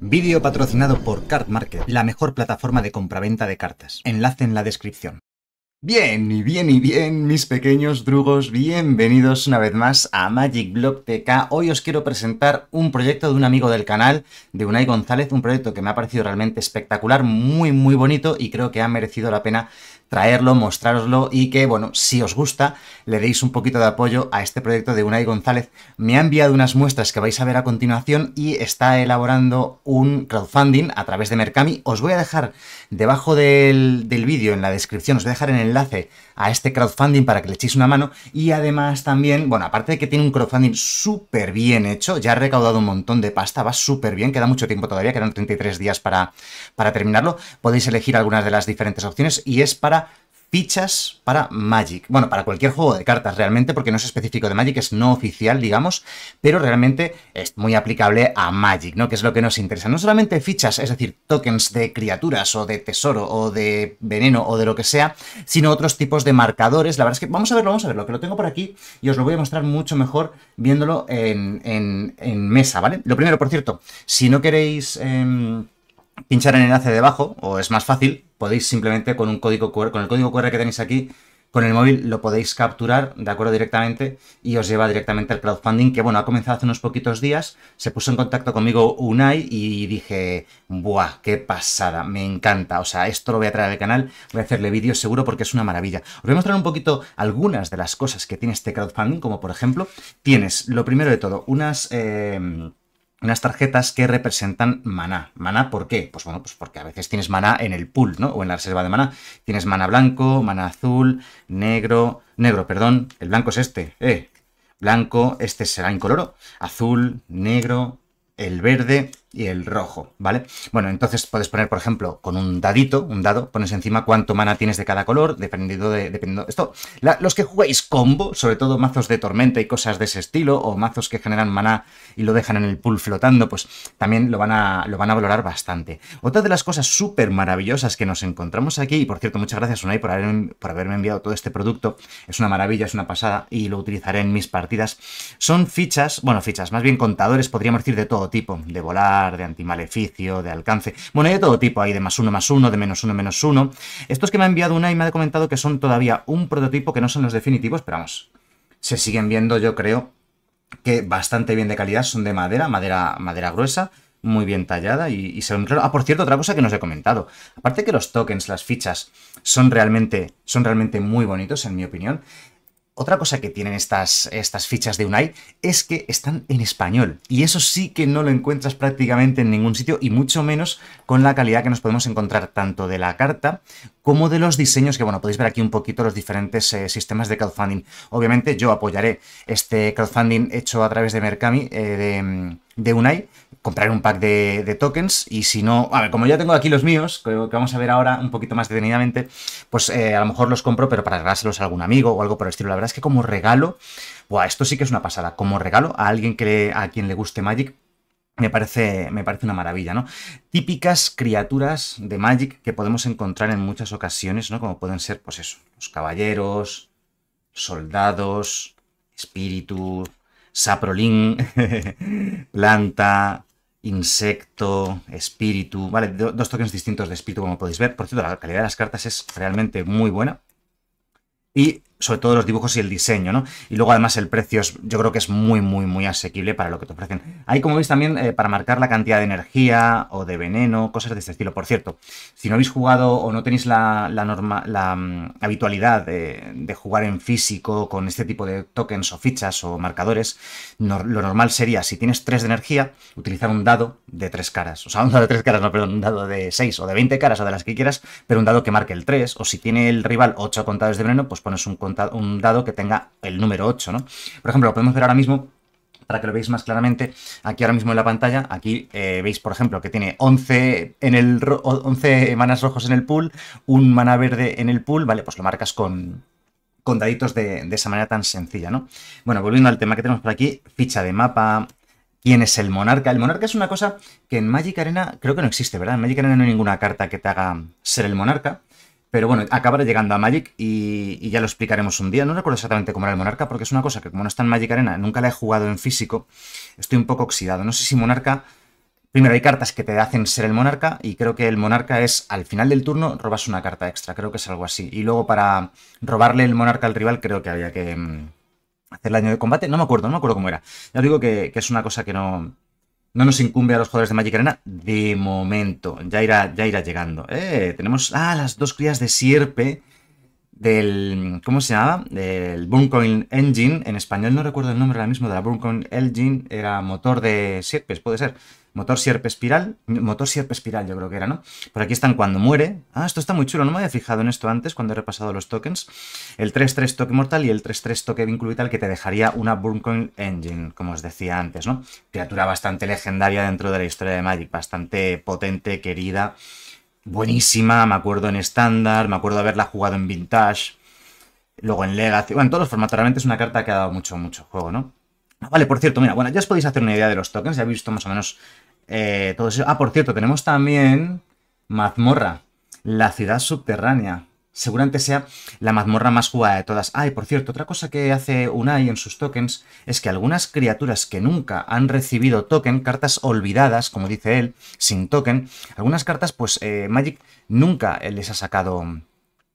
Vídeo patrocinado por Card Market, la mejor plataforma de compraventa de cartas. Enlace en la descripción. Bien, y bien, y bien, mis pequeños drugos, bienvenidos una vez más a Magic Block TK. Hoy os quiero presentar un proyecto de un amigo del canal, de Unai González, un proyecto que me ha parecido realmente espectacular, muy, muy bonito y creo que ha merecido la pena traerlo, mostraroslo y que, bueno, si os gusta, le deis un poquito de apoyo a este proyecto de Unai González. Me ha enviado unas muestras que vais a ver a continuación y está elaborando un crowdfunding a través de Mercami. Os voy a dejar debajo del, vídeo, en la descripción, os voy a dejar el enlace a este crowdfunding para que le echéis una mano y además también, bueno, aparte de que tiene un crowdfunding súper bien hecho, ya ha recaudado un montón de pasta, va súper bien, queda mucho tiempo todavía, quedan 33 días para, para terminarlo, podéis elegir algunas de las diferentes opciones y es para fichas para Magic. Bueno, para cualquier juego de cartas realmente, porque no es específico de Magic, es no oficial, digamos, pero realmente es muy aplicable a Magic, ¿no? Que es lo que nos interesa. No solamente fichas, es decir, tokens de criaturas o de tesoro o de veneno o de lo que sea, sino otros tipos de marcadores. La verdad es que vamos a verlo, vamos a verlo, que lo tengo por aquí y os lo voy a mostrar mucho mejor viéndolo en, en, mesa, ¿vale? Lo primero, por cierto, si no queréis... Em, pinchar en el enlace debajo, o es más fácil, podéis simplemente con un código con el código QR que tenéis aquí, con el móvil lo podéis capturar, de acuerdo, directamente, y os lleva directamente al crowdfunding, que bueno, ha comenzado hace unos poquitos días, se puso en contacto conmigo Unai y dije, ¡buah, qué pasada! Me encanta, o sea, esto lo voy a traer al canal, voy a hacerle vídeos seguro porque es una maravilla. Os voy a mostrar un poquito algunas de las cosas que tiene este crowdfunding, como por ejemplo, tienes, lo primero de todo, unas... Eh, unas tarjetas que representan maná. ¿Maná por qué? Pues bueno, pues porque a veces tienes maná en el pool, ¿no? O en la reserva de maná. Tienes maná blanco, maná azul, negro, negro, perdón, el blanco es este, eh. Blanco, este será incoloro, azul, negro, el verde, y el rojo, ¿vale? Bueno, entonces puedes poner, por ejemplo, con un dadito, un dado, pones encima cuánto mana tienes de cada color, dependiendo de... Dependiendo, esto, los que jugáis combo, sobre todo mazos de tormenta y cosas de ese estilo, o mazos que generan mana y lo dejan en el pool flotando, pues también lo van a, lo van a valorar bastante. Otra de las cosas súper maravillosas que nos encontramos aquí, y por cierto, muchas gracias Unai por, por haberme enviado todo este producto, es una maravilla, es una pasada, y lo utilizaré en mis partidas, son fichas, bueno, fichas, más bien contadores, podríamos decir, de todo tipo, de volar, de antimaleficio, de alcance. Bueno, hay de todo tipo, hay de más uno, más uno, de menos uno, menos uno. Estos que me ha enviado una y me ha comentado que son todavía un prototipo que no son los definitivos, pero vamos, se siguen viendo, yo creo, que bastante bien de calidad, son de madera, madera, madera gruesa, muy bien tallada y, se ven claro. Ah, por cierto, otra cosa que nos he comentado. Aparte que los tokens, las fichas, son realmente, son realmente muy bonitos, en mi opinión. Otra cosa que tienen estas, estas fichas de Unai es que están en español. Y eso sí que no lo encuentras prácticamente en ningún sitio y mucho menos con la calidad que nos podemos encontrar tanto de la carta como de los diseños, que bueno, podéis ver aquí un poquito los diferentes eh, sistemas de crowdfunding. Obviamente yo apoyaré este crowdfunding hecho a través de Mercami, eh, de, Unai, compraré un pack de, tokens y si no, a ver, como ya tengo aquí los míos, que, vamos a ver ahora un poquito más detenidamente, pues eh, a lo mejor los compro, pero para regalárselos a algún amigo o algo por el estilo. La verdad es que como regalo, buah, esto sí que es una pasada, como regalo a alguien que, a quien le guste Magic, me parece, me parece, una maravilla, ¿no? Típicas criaturas de Magic que podemos encontrar en muchas ocasiones, ¿no? Como pueden ser, pues eso, los caballeros, soldados, espíritu, saprolín, planta, insecto, espíritu, ¿vale? Dos tokens distintos de espíritu, como podéis ver. Por cierto, la calidad de las cartas es realmente muy buena. Y sobre todo los dibujos y el diseño, ¿no? Y luego además el precio es, yo creo que es muy, muy, muy asequible para lo que te ofrecen. Ahí como veis también, eh, para marcar la cantidad de energía o de veneno, cosas de este estilo. Por cierto, si no habéis jugado o no tenéis la, la mm, habitualidad de, jugar en físico con este tipo de tokens o fichas o marcadores, lo normal sería, si tienes 3 de energía, utilizar un dado de 3 caras. O sea, un dado de tres caras, no, perdón, un dado de 6 o de 20 caras o de las que quieras, pero un dado que marque el 3. O si tiene el rival 8 contadores de veneno, pues pones un un dado que tenga el número 8, ¿no? Por ejemplo, lo podemos ver ahora mismo para que lo veáis más claramente, aquí ahora mismo en la pantalla, aquí eh, veis, por ejemplo, que tiene 11, en el 11 manas rojos en el pool, un mana verde en el pool, ¿vale? Pues lo marcas con, con daditos de, de, esa manera tan sencilla, ¿no? Bueno, volviendo al tema que tenemos por aquí, ficha de mapa, ¿quién es el monarca? El monarca es una cosa que en Magic Arena creo que no existe, ¿verdad? En Magic Arena no hay ninguna carta que te haga ser el monarca. Pero bueno, acabará llegando a Magic y, ya lo explicaremos un día. No recuerdo exactamente cómo era el Monarca, porque es una cosa que como no está en Magic Arena, nunca la he jugado en físico, estoy un poco oxidado. No sé si Monarca... Primero, hay cartas que te hacen ser el Monarca y creo que el Monarca es, al final del turno, robas una carta extra, creo que es algo así. Y luego para robarle el Monarca al rival creo que había que mm, hacer el daño de combate. No me acuerdo, no me acuerdo cómo era. Ya os digo que es una cosa que no, no nos incumbe a los jugadores de Magic Arena de momento. Ya irá, ya irá llegando. Eh, tenemos a ah, las dos crías de Sierpe del. ¿Cómo se llama? Del coin Engine. En español no recuerdo el nombre ahora mismo de la Coin Engine. Era motor de Sierpes, puede ser. Motor sierpe espiral. Motor sierpe espiral, yo creo que era, ¿no? Por aquí están cuando muere. Ah, esto está muy chulo. No me había fijado en esto antes cuando he repasado los tokens. El 3-3 toque mortal y el 3-3 toque vinculital que te dejaría una Burncoin Engine, como os decía antes, ¿no? Criatura bastante legendaria dentro de la historia de Magic. Bastante potente, querida. Buenísima. Me acuerdo en estándar. Me acuerdo haberla jugado en vintage. Luego en Legacy. Bueno, en todos los formatos realmente es una carta que ha dado mucho, mucho juego, ¿no? Ah, vale, por cierto, mira, bueno, ya os podéis hacer una idea de los tokens, ya habéis visto más o menos eh, todo eso. Ah, por cierto, tenemos también Mazmorra, la ciudad subterránea. Seguramente sea la mazmorra más jugada de todas. Ah, y por cierto, otra cosa que hace Unai en sus tokens es que algunas criaturas que nunca han recibido token, cartas olvidadas, como dice él, sin token, algunas cartas, pues eh, Magic nunca les ha sacado.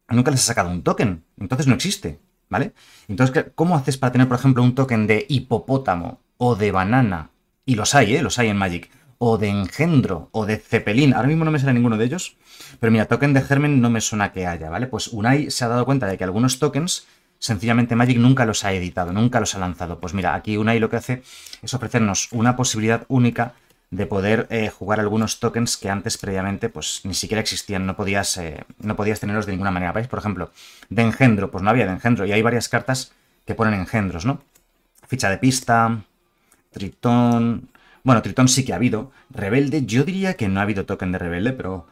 Nunca les ha sacado un token. Entonces no existe. ¿vale? Entonces, ¿cómo haces para tener, por ejemplo, un token de hipopótamo o de banana? Y los hay, ¿eh? Los hay en Magic. O de engendro, o de cepelín. Ahora mismo no me sale ninguno de ellos. Pero mira, token de germen no me suena que haya, ¿vale? Pues Unai se ha dado cuenta de que algunos tokens, sencillamente Magic nunca los ha editado, nunca los ha lanzado. Pues mira, aquí Unai lo que hace es ofrecernos una posibilidad única de poder eh, jugar algunos tokens que antes previamente pues ni siquiera existían, no podías, eh, no podías tenerlos de ninguna manera. ¿Veis? Por ejemplo, de engendro, pues no había de engendro y hay varias cartas que ponen engendros, ¿no? Ficha de pista, Tritón... Bueno, Tritón sí que ha habido. Rebelde, yo diría que no ha habido token de rebelde, pero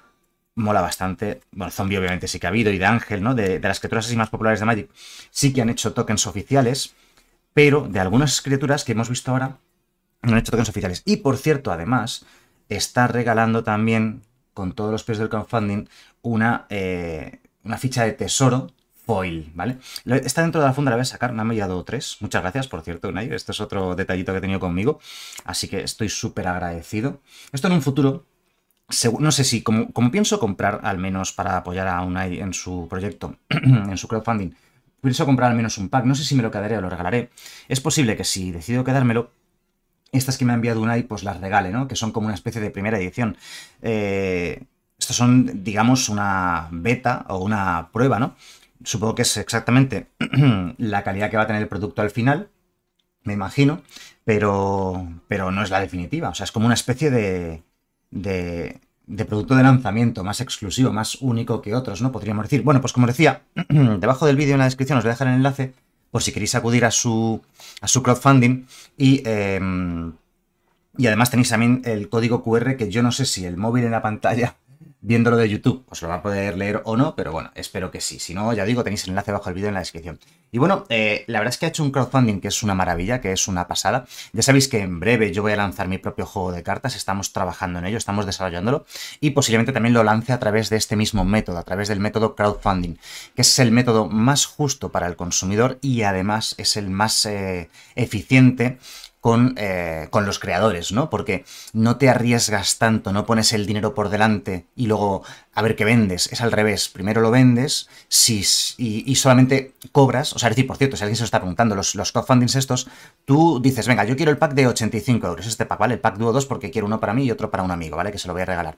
mola bastante. Bueno, zombie obviamente sí que ha habido y de ángel, ¿no? De, de las criaturas así más populares de Magic sí que han hecho tokens oficiales, pero de algunas criaturas que hemos visto ahora no han hecho tokens oficiales. Y por cierto, además, está regalando también, con todos los pies del crowdfunding, una, eh, una ficha de tesoro foil, ¿vale? Está dentro de la funda, la voy a sacar, me han enviado tres. Muchas gracias, por cierto, Unai. Este es otro detallito que he tenido conmigo. Así que estoy súper agradecido. Esto en un futuro, no sé si, como, como, pienso comprar al menos para apoyar a Unai en su proyecto, en su crowdfunding, pienso comprar al menos un pack. No sé si me lo quedaré o lo regalaré. Es posible que si decido quedármelo, estas que me ha enviado y pues las regale, ¿no? Que son como una especie de primera edición. Eh, estas son, digamos, una beta o una prueba, ¿no? Supongo que es exactamente la calidad que va a tener el producto al final, me imagino, pero, pero no es la definitiva. O sea, es como una especie de, de, de producto de lanzamiento más exclusivo, más único que otros, ¿no? Podríamos decir. Bueno, pues como decía, debajo del vídeo en la descripción os voy a dejar el enlace por si queréis acudir a su, a su crowdfunding y... Em, y además tenéis también el código QR que yo no sé si el móvil en la pantalla viéndolo de YouTube. Os pues lo va a poder leer o no, pero bueno, espero que sí. Si no, ya digo, tenéis el enlace bajo el vídeo en la descripción. Y bueno, eh, la verdad es que ha hecho un crowdfunding que es una maravilla, que es una pasada. Ya sabéis que en breve yo voy a lanzar mi propio juego de cartas, estamos trabajando en ello, estamos desarrollándolo y posiblemente también lo lance a través de este mismo método, a través del método crowdfunding, que es el método más justo para el consumidor y además es el más eh, eficiente con, eh, con, los creadores, ¿no? Porque no te arriesgas tanto, no pones el dinero por delante y luego a ver qué vendes. Es al revés. Primero lo vendes y, solamente cobras. O sea, es decir, por cierto, si alguien se está preguntando, los, los crowdfundings estos, tú dices, venga, yo quiero el pack de 85 euros, este pack, ¿vale? El pack Duo dos porque quiero uno para mí y otro para un amigo, ¿vale? Que se lo voy a regalar.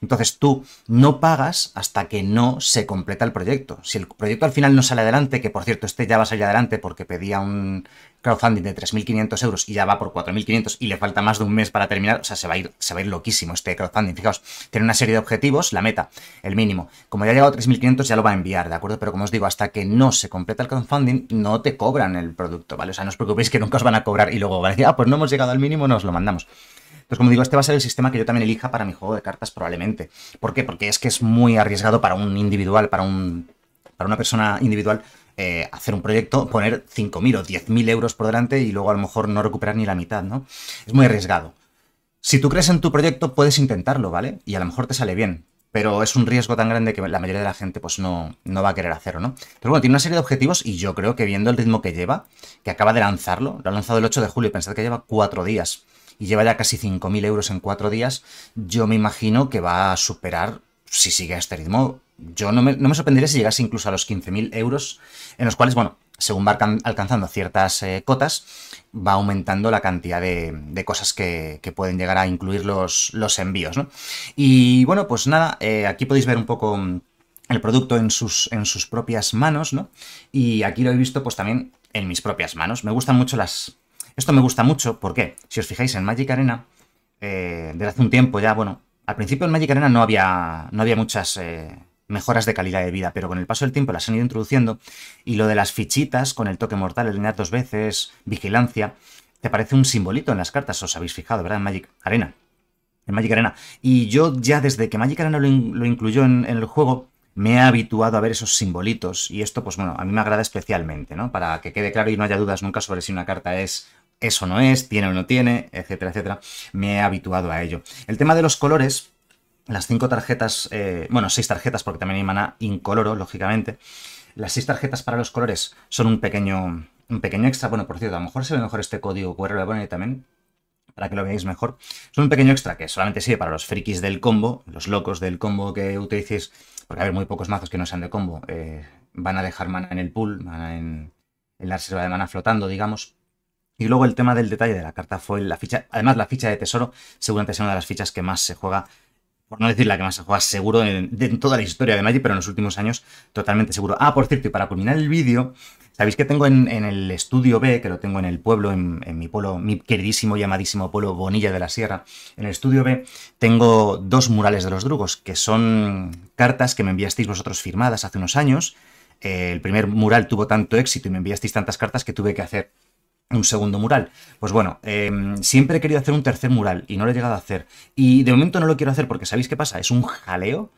Entonces tú no pagas hasta que no se completa el proyecto. Si el proyecto al final no sale adelante, que por cierto este ya va a salir adelante porque pedía un crowdfunding de 3.500 euros y ya va por 4.500 y le falta más de un mes para terminar, o sea, se va, a ir, loquísimo este crowdfunding. Fijaos, tiene una serie de objetivos, la meta, el mínimo. Como ya ha llegado a 3.500 ya lo va a enviar, ¿de acuerdo? Pero como os digo, hasta que no se completa el crowdfunding no te cobran el producto, ¿vale? O sea, no os preocupéis que nunca os van a cobrar y luego van a decir, ah, pues no hemos llegado al mínimo, nos os lo mandamos. Entonces, pues como digo, este va a ser el sistema que yo también elija para mi juego de cartas probablemente. ¿Por qué? Porque es que es muy arriesgado para un individual, para, un, para una persona individual, eh, hacer un proyecto, poner 5.000 o 10.000 euros por delante y luego a lo mejor no recuperar ni la mitad, ¿no? Es muy arriesgado. Si tú crees en tu proyecto, puedes intentarlo, ¿vale? Y a lo mejor te sale bien pero es un riesgo tan grande que la mayoría de la gente pues no, no va a querer hacerlo, ¿no? Pero bueno, tiene una serie de objetivos y yo creo que viendo el ritmo que lleva, que acaba de lanzarlo, lo ha lanzado el 8 de julio y pensad que lleva cuatro días y lleva ya casi 5.000 euros en cuatro días, yo me imagino que va a superar, si sigue a este ritmo, yo no me, sorprendería si llegase incluso a los 15.000 euros, en los cuales, bueno, según va alcanzando ciertas eh, cotas, va aumentando la cantidad de, cosas que, pueden llegar a incluir los, los envíos. ¿no? Y bueno, pues nada, eh, aquí podéis ver un poco mm, el producto en sus, en sus propias manos, ¿no? Y aquí lo he visto pues también en mis propias manos. Me gustan mucho las esto me gusta mucho, porque, Si os fijáis en Magic Arena, eh, desde hace un tiempo ya, bueno, al principio en Magic Arena no había, no había muchas eh, mejoras de calidad de vida, pero con el paso del tiempo las han ido introduciendo y lo de las fichitas con el toque mortal, eliminar dos veces, vigilancia, te parece un simbolito en las cartas, os habéis fijado, ¿verdad? En Magic Arena. En Magic Arena. Y yo ya desde que Magic Arena lo, incluyó en el juego, me he habituado a ver esos simbolitos y esto, pues bueno, a mí me agrada especialmente, ¿no? Para que quede claro y no haya dudas nunca sobre si una carta es eso no es, tiene o no tiene, etcétera, etcétera. Me he habituado a ello. El tema de los colores, las cinco tarjetas, eh, bueno, seis tarjetas, porque también hay mana incoloro, lógicamente. Las seis tarjetas para los colores son un pequeño, un pequeño extra. Bueno, por cierto, a lo mejor se ve mejor este código QR, lo voy a poner también para que lo veáis mejor. Son un pequeño extra que solamente sirve para los frikis del combo, los locos del combo que utilicéis, porque a muy pocos mazos que no sean de combo eh, van a dejar mana en el pool, en, en la reserva de mana flotando, digamos. Y luego el tema del detalle de la carta fue la ficha, además la ficha de tesoro seguramente es una de las fichas que más se juega, por no decir la que más se juega seguro en, toda la historia de Magic, pero en los últimos años totalmente seguro. Ah, por cierto, y para culminar el vídeo, sabéis que tengo en, el estudio B, que lo tengo en el pueblo, en, mi pueblo, mi queridísimo y amadísimo pueblo Bonilla de la Sierra, en el estudio B tengo dos murales de los drugos, que son cartas que me enviasteis vosotros firmadas hace unos años. Eh, el primer mural tuvo tanto éxito y me enviasteis tantas cartas que tuve que hacer un segundo mural. Pues bueno, em, siempre he querido hacer un tercer mural y no lo he llegado a hacer. Y de momento no lo quiero hacer porque ¿sabéis qué pasa? Es un jaleo.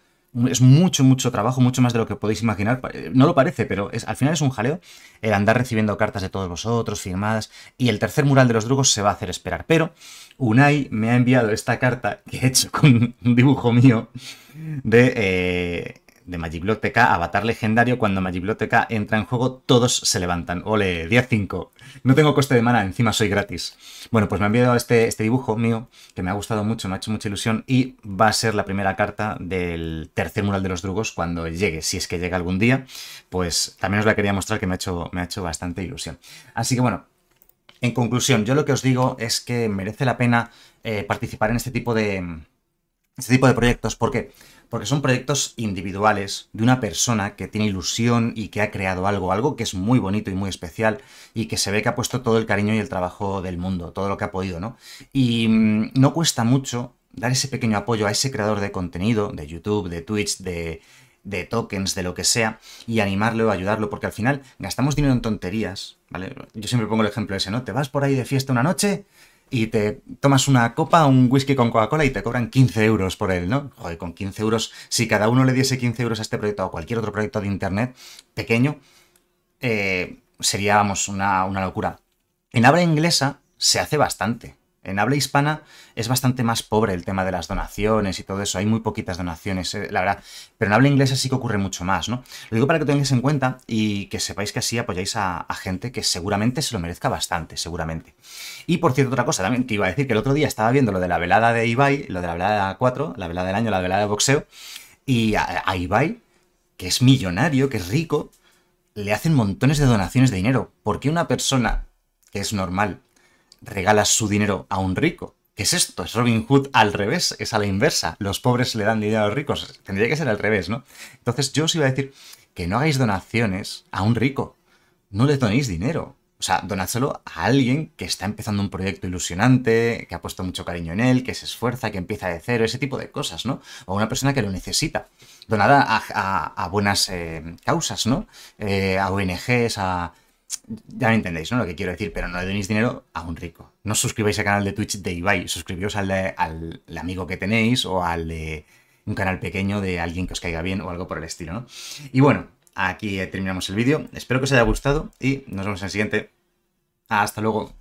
Es mucho, mucho trabajo, mucho más de lo que podéis imaginar. Eh, no lo parece, pero es, al final es un jaleo el andar recibiendo cartas de todos vosotros, firmadas. Y el tercer mural de los drugos se va a hacer esperar. Pero Unai me ha enviado esta carta que he hecho con un dibujo mío de eh, de Magibloteca, Avatar legendario, cuando Magibloteca entra en juego, todos se levantan. Ole, día 5. No tengo coste de mana, encima soy gratis. Bueno, pues me han enviado este, este dibujo mío, que me ha gustado mucho, me ha hecho mucha ilusión, y va a ser la primera carta del tercer mural de los drugos cuando llegue, si es que llega algún día. Pues también os la quería mostrar que me ha hecho, me ha hecho bastante ilusión. Así que bueno, en conclusión, yo lo que os digo es que merece la pena eh, participar en este tipo de, este tipo de proyectos. ¿Por qué? Porque son proyectos individuales de una persona que tiene ilusión y que ha creado algo, algo que es muy bonito y muy especial y que se ve que ha puesto todo el cariño y el trabajo del mundo, todo lo que ha podido, ¿no? Y mm, no cuesta mucho dar ese pequeño apoyo a ese creador de contenido, de YouTube, de Twitch, de, tokens, de lo que sea, y animarlo o ayudarlo, porque al final gastamos dinero en tonterías, ¿vale? Yo siempre pongo el ejemplo ese, ¿no? Te vas por ahí de fiesta una noche y te tomas una copa, un whisky con Coca-Cola y te cobran 15 euros por él, ¿no? Joder, con 15 euros, si cada uno le diese 15 euros a este proyecto o cualquier otro proyecto de internet pequeño, eh, sería, vamos, una, una locura. En habla inglesa se hace bastante. En habla hispana es bastante más pobre el tema de las donaciones y todo eso. Hay muy poquitas donaciones, eh, la verdad. Pero en habla inglesa sí que ocurre mucho más, ¿no? Lo digo para que tengáis en cuenta y que sepáis que así apoyáis a, gente que seguramente se lo merezca bastante, seguramente. Y por cierto, otra cosa también te iba a decir, que el otro día estaba viendo lo de la velada de Ibai, lo de la velada 4, la velada del año, la velada de boxeo, y a, a Ibai, que es millonario, que es rico, le hacen montones de donaciones de dinero. ¿Por qué una persona que es normal regala su dinero a un rico. ¿Qué es esto? Es Robin Hood al revés, es a la inversa. Los pobres le dan dinero a los ricos. Tendría que ser al revés, ¿no? Entonces yo os iba a decir que no hagáis donaciones a un rico. No le donéis dinero. O sea, donádselo a alguien que está empezando un proyecto ilusionante, que ha puesto mucho cariño en él, que se esfuerza, que empieza de cero, ese tipo de cosas, ¿no? O a una persona que lo necesita. Donada a, buenas eh, causas, ¿no? Eh, a ONGs, a, ya me entendéis, ¿no? Lo que quiero decir, pero no le denis dinero a un rico. No os suscribáis al canal de Twitch de Ibai, suscribíos al, de, al amigo que tenéis o al de un canal pequeño de alguien que os caiga bien o algo por el estilo, ¿no? Y bueno, aquí terminamos el vídeo. Espero que os haya gustado y nos vemos en el siguiente. Hasta luego.